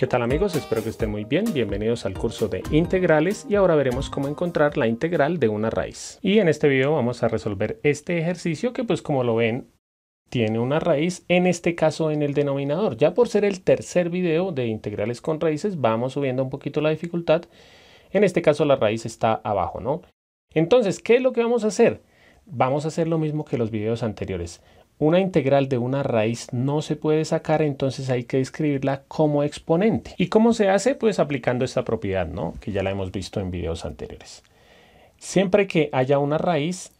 ¿Qué tal amigos? Espero que estén muy bien. Bienvenidos al curso de integrales y ahora veremos cómo encontrar la integral de una raíz. Y en este video vamos a resolver este ejercicio que pues como lo ven tiene una raíz, en este caso en el denominador. Ya por ser el tercer video de integrales con raíces vamos subiendo un poquito la dificultad. En este caso la raíz está abajo, ¿no? Entonces, ¿qué es lo que vamos a hacer? Vamos a hacer lo mismo que los videos anteriores una integral de una raíz no se puede sacar, entonces hay que escribirla como exponente. ¿Y cómo se hace? Pues aplicando esta propiedad, ¿no? Que ya la hemos visto en videos anteriores. Siempre que haya una raíz,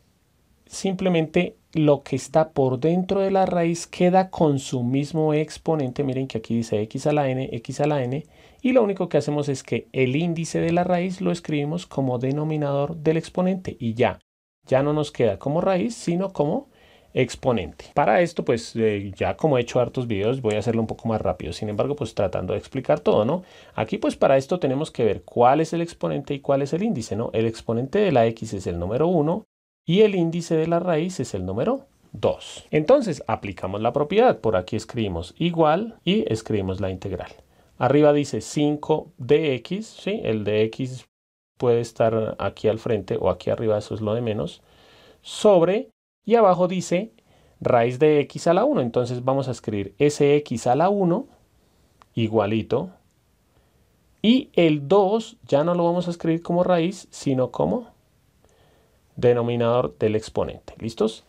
simplemente lo que está por dentro de la raíz queda con su mismo exponente. Miren que aquí dice x a la n, x a la n. Y lo único que hacemos es que el índice de la raíz lo escribimos como denominador del exponente. Y ya, ya no nos queda como raíz, sino como exponente. Para esto, pues eh, ya como he hecho hartos videos, voy a hacerlo un poco más rápido. Sin embargo, pues tratando de explicar todo, ¿no? Aquí, pues para esto tenemos que ver cuál es el exponente y cuál es el índice, ¿no? El exponente de la x es el número 1 y el índice de la raíz es el número 2. Entonces, aplicamos la propiedad. Por aquí escribimos igual y escribimos la integral. Arriba dice 5 dx, ¿sí? El dx puede estar aquí al frente o aquí arriba, eso es lo de menos, sobre y abajo dice raíz de x a la 1. Entonces vamos a escribir x a la 1 igualito. Y el 2 ya no lo vamos a escribir como raíz, sino como denominador del exponente. ¿Listos?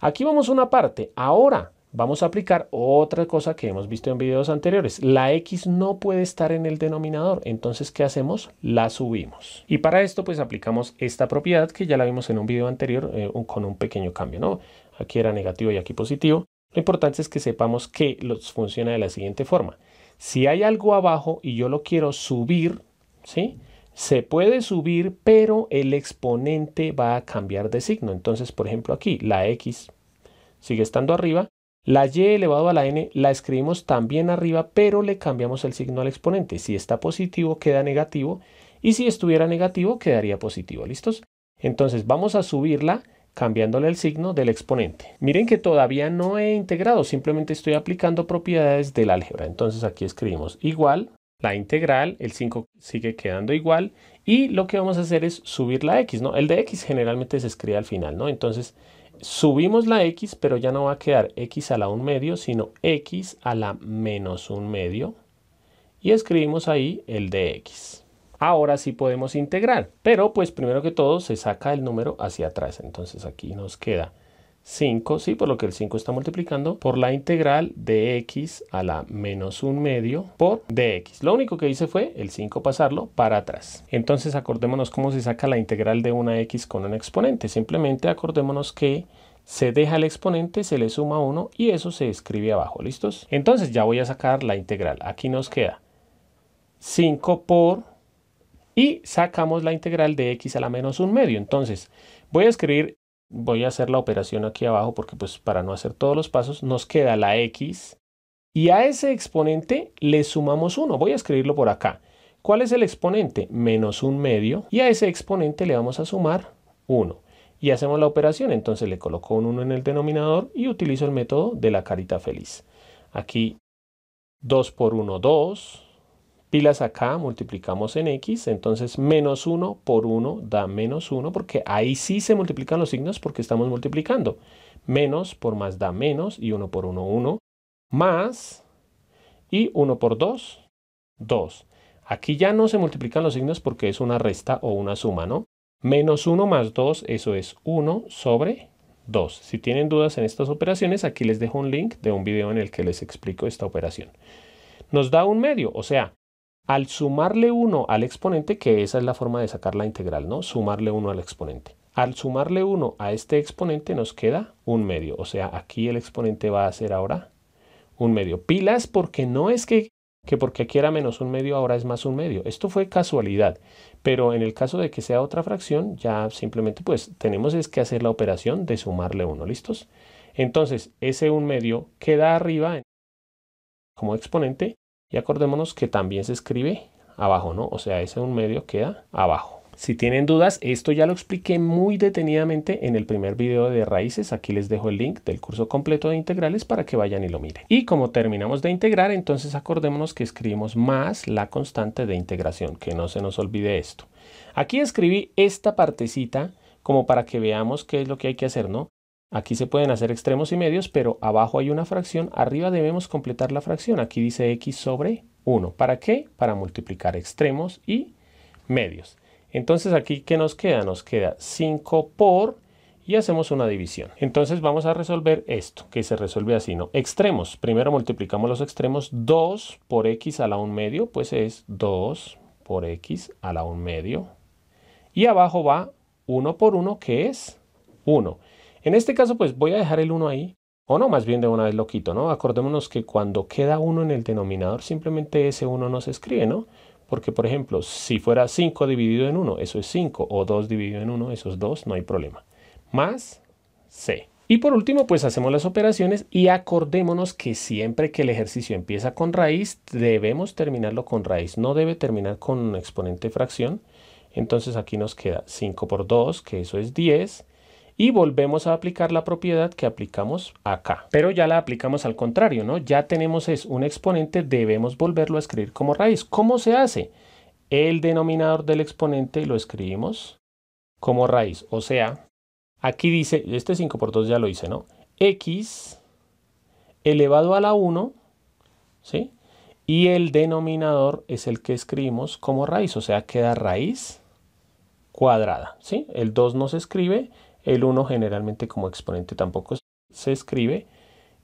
Aquí vamos a una parte. Ahora, vamos a aplicar otra cosa que hemos visto en videos anteriores. La X no puede estar en el denominador, entonces ¿qué hacemos? La subimos. Y para esto pues aplicamos esta propiedad que ya la vimos en un video anterior eh, con un pequeño cambio, ¿no? Aquí era negativo y aquí positivo. Lo importante es que sepamos que los funciona de la siguiente forma. Si hay algo abajo y yo lo quiero subir, ¿sí? Se puede subir, pero el exponente va a cambiar de signo. Entonces, por ejemplo, aquí la X sigue estando arriba, la y elevado a la n la escribimos también arriba, pero le cambiamos el signo al exponente. Si está positivo, queda negativo. Y si estuviera negativo, quedaría positivo. ¿Listos? Entonces vamos a subirla cambiándole el signo del exponente. Miren que todavía no he integrado, simplemente estoy aplicando propiedades del álgebra. Entonces aquí escribimos igual, la integral, el 5 sigue quedando igual y lo que vamos a hacer es subir la x, ¿no? El de x generalmente se escribe al final, ¿no? Entonces subimos la x, pero ya no va a quedar x a la 1 medio, sino x a la menos 1 medio. Y escribimos ahí el dx. Ahora sí podemos integrar, pero pues primero que todo se saca el número hacia atrás. Entonces aquí nos queda 5, sí, por lo que el 5 está multiplicando, por la integral de x a la menos un medio por dx. Lo único que hice fue el 5 pasarlo para atrás. Entonces acordémonos cómo se saca la integral de una x con un exponente. Simplemente acordémonos que se deja el exponente, se le suma 1 y eso se escribe abajo, ¿listos? Entonces ya voy a sacar la integral. Aquí nos queda 5 por y sacamos la integral de x a la menos un medio. Entonces voy a escribir voy a hacer la operación aquí abajo porque pues para no hacer todos los pasos nos queda la x y a ese exponente le sumamos 1. Voy a escribirlo por acá. ¿Cuál es el exponente? Menos un medio y a ese exponente le vamos a sumar 1. Y hacemos la operación, entonces le coloco un 1 en el denominador y utilizo el método de la carita feliz. Aquí 2 por 1, 2, pilas acá, multiplicamos en x, entonces menos 1 por 1 da menos 1, porque ahí sí se multiplican los signos porque estamos multiplicando. Menos por más da menos, y 1 por 1, 1, más, y 1 por 2, 2. Aquí ya no se multiplican los signos porque es una resta o una suma, ¿no? Menos 1 más 2, eso es 1 sobre 2. Si tienen dudas en estas operaciones, aquí les dejo un link de un video en el que les explico esta operación. Nos da un medio, o sea, al sumarle 1 al exponente, que esa es la forma de sacar la integral, ¿no? Sumarle 1 al exponente. Al sumarle 1 a este exponente nos queda un medio. O sea, aquí el exponente va a ser ahora un medio. Pilas porque no es que, porque aquí era menos un medio, ahora es más un medio. Esto fue casualidad. Pero en el caso de que sea otra fracción, ya simplemente pues tenemos es que hacer la operación de sumarle 1. ¿Listos? Entonces, ese un medio queda arriba como exponente y acordémonos que también se escribe abajo, ¿no? O sea, ese un medio queda abajo. Si tienen dudas, esto ya lo expliqué muy detenidamente en el primer video de raíces. Aquí les dejo el link del curso completo de integrales para que vayan y lo miren. Y como terminamos de integrar, entonces acordémonos que escribimos más la constante de integración, que no se nos olvide esto. Aquí escribí esta partecita como para que veamos qué es lo que hay que hacer, ¿no? Aquí se pueden hacer extremos y medios, pero abajo hay una fracción, arriba debemos completar la fracción. Aquí dice x sobre 1. ¿Para qué? Para multiplicar extremos y medios. Entonces aquí, ¿qué nos queda? Nos queda 5 por y hacemos una división. Entonces vamos a resolver esto, que se resuelve así, ¿no? Extremos. Primero multiplicamos los extremos. 2 por x a la 1 medio, pues es 2 por x a la 1 medio. Y abajo va 1 por 1, que es 1. En este caso, pues voy a dejar el 1 ahí, o no, más bien de una vez lo quito, ¿no? Acordémonos que cuando queda 1 en el denominador, simplemente ese 1 no se escribe, ¿no? Porque, por ejemplo, si fuera 5 dividido en 1, eso es 5, o 2 dividido en 1, eso es 2, no hay problema. Más C. Y por último, pues hacemos las operaciones y acordémonos que siempre que el ejercicio empieza con raíz, debemos terminarlo con raíz. No debe terminar con un exponente fracción. Entonces aquí nos queda 5 por 2, que eso es 10, y volvemos a aplicar la propiedad que aplicamos acá. Pero ya la aplicamos al contrario, ¿no? Ya tenemos es un exponente, debemos volverlo a escribir como raíz. ¿Cómo se hace? El denominador del exponente lo escribimos como raíz, o sea, aquí dice, este 5 por 2 ya lo hice, ¿no? x elevado a la 1, ¿sí? Y el denominador es el que escribimos como raíz, o sea, queda raíz cuadrada, ¿sí? El 2 no se escribe, el 1 generalmente como exponente tampoco se escribe.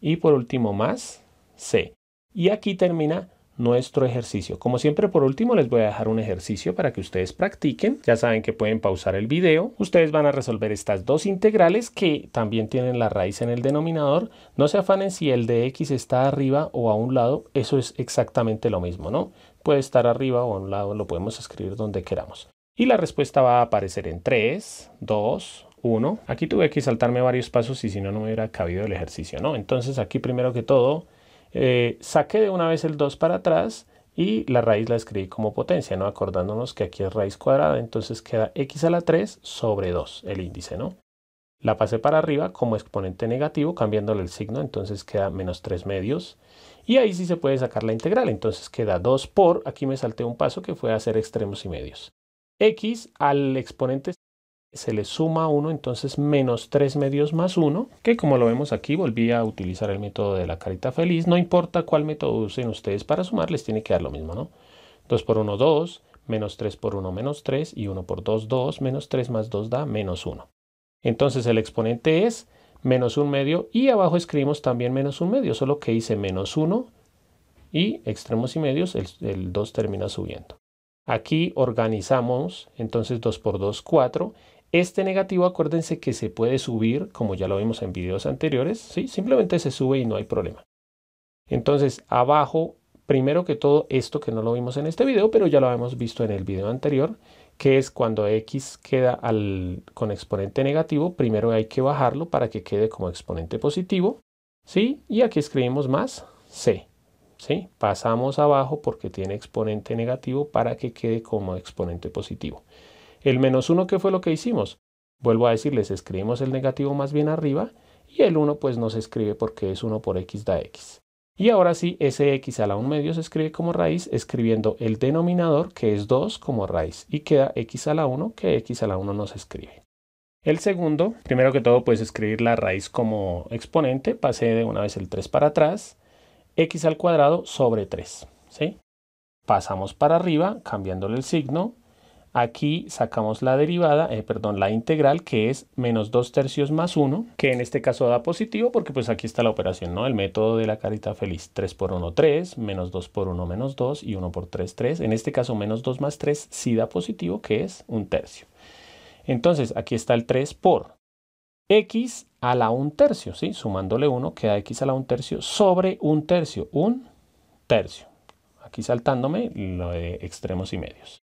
Y por último, más C. Y aquí termina nuestro ejercicio. Como siempre, por último, les voy a dejar un ejercicio para que ustedes practiquen. Ya saben que pueden pausar el video. Ustedes van a resolver estas dos integrales que también tienen la raíz en el denominador. No se afanen si el de x está arriba o a un lado. Eso es exactamente lo mismo, ¿no? Puede estar arriba o a un lado, lo podemos escribir donde queramos. Y la respuesta va a aparecer en 3, 2, 1. Aquí tuve que saltarme varios pasos y si no, no me hubiera cabido el ejercicio, ¿no? Entonces aquí primero que todo, eh, saqué de una vez el 2 para atrás y la raíz la escribí como potencia, ¿no? Acordándonos que aquí es raíz cuadrada, entonces queda x a la 3 sobre 2, el índice, ¿no? La pasé para arriba como exponente negativo, cambiándole el signo, entonces queda menos 3 medios. Y ahí sí se puede sacar la integral, entonces queda 2 por, aquí me salté un paso que fue hacer extremos y medios. x al exponente se le suma 1, entonces menos 3 medios más 1, que como lo vemos aquí, volví a utilizar el método de la carita feliz, no importa cuál método usen ustedes para sumar, les tiene que dar lo mismo, ¿no? 2 por 1, 2, menos 3 por 1, menos 3, y 1 por 2, 2, menos 3 más 2 da menos 1. Entonces el exponente es menos 1 medio, y abajo escribimos también menos 1 medio, solo que hice menos 1, y extremos y medios, el, el 2 termina subiendo. Aquí organizamos, entonces 2 por 2, 4, este negativo, acuérdense que se puede subir, como ya lo vimos en videos anteriores, ¿sí? simplemente se sube y no hay problema. Entonces, abajo, primero que todo, esto que no lo vimos en este video, pero ya lo hemos visto en el video anterior, que es cuando x queda con exponente negativo, primero hay que bajarlo para que quede como exponente positivo, ¿sí? Y aquí escribimos más c, ¿sí? Pasamos abajo porque tiene exponente negativo para que quede como exponente positivo. El menos 1, ¿qué fue lo que hicimos? Vuelvo a decirles, escribimos el negativo más bien arriba y el 1 pues no se escribe porque es 1 por x da x. Y ahora sí, ese x a la 1 medio se escribe como raíz escribiendo el denominador que es 2 como raíz y queda x a la 1 que x a la 1 no se escribe. El segundo, primero que todo pues escribir la raíz como exponente, pasé de una vez el 3 para atrás, x al cuadrado sobre 3, ¿sí? Pasamos para arriba cambiándole el signo, Aquí sacamos la derivada, eh, perdón, la integral, que es menos 2 tercios más 1, que en este caso da positivo porque pues aquí está la operación, ¿no? El método de la carita feliz. 3 por 1, 3, menos 2 por 1, menos 2 y 1 por 3, 3. En este caso menos 2 más 3 sí da positivo, que es un tercio. Entonces aquí está el 3 por x a la 1 tercio, ¿sí? Sumándole 1 queda x a la 1 tercio sobre 1 tercio, 1 tercio. Aquí saltándome lo de extremos y medios.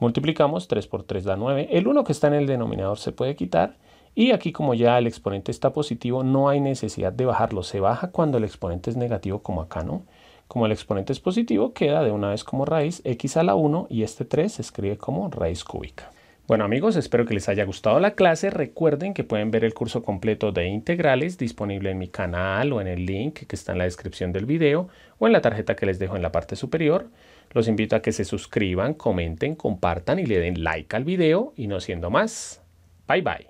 Multiplicamos 3 por 3 da 9. El 1 que está en el denominador se puede quitar. Y aquí como ya el exponente está positivo, no hay necesidad de bajarlo. Se baja cuando el exponente es negativo, como acá, ¿no? Como el exponente es positivo, queda de una vez como raíz x a la 1 y este 3 se escribe como raíz cúbica. Bueno amigos, espero que les haya gustado la clase. Recuerden que pueden ver el curso completo de integrales disponible en mi canal o en el link que está en la descripción del video o en la tarjeta que les dejo en la parte superior. Los invito a que se suscriban, comenten, compartan y le den like al video. Y no siendo más, bye bye.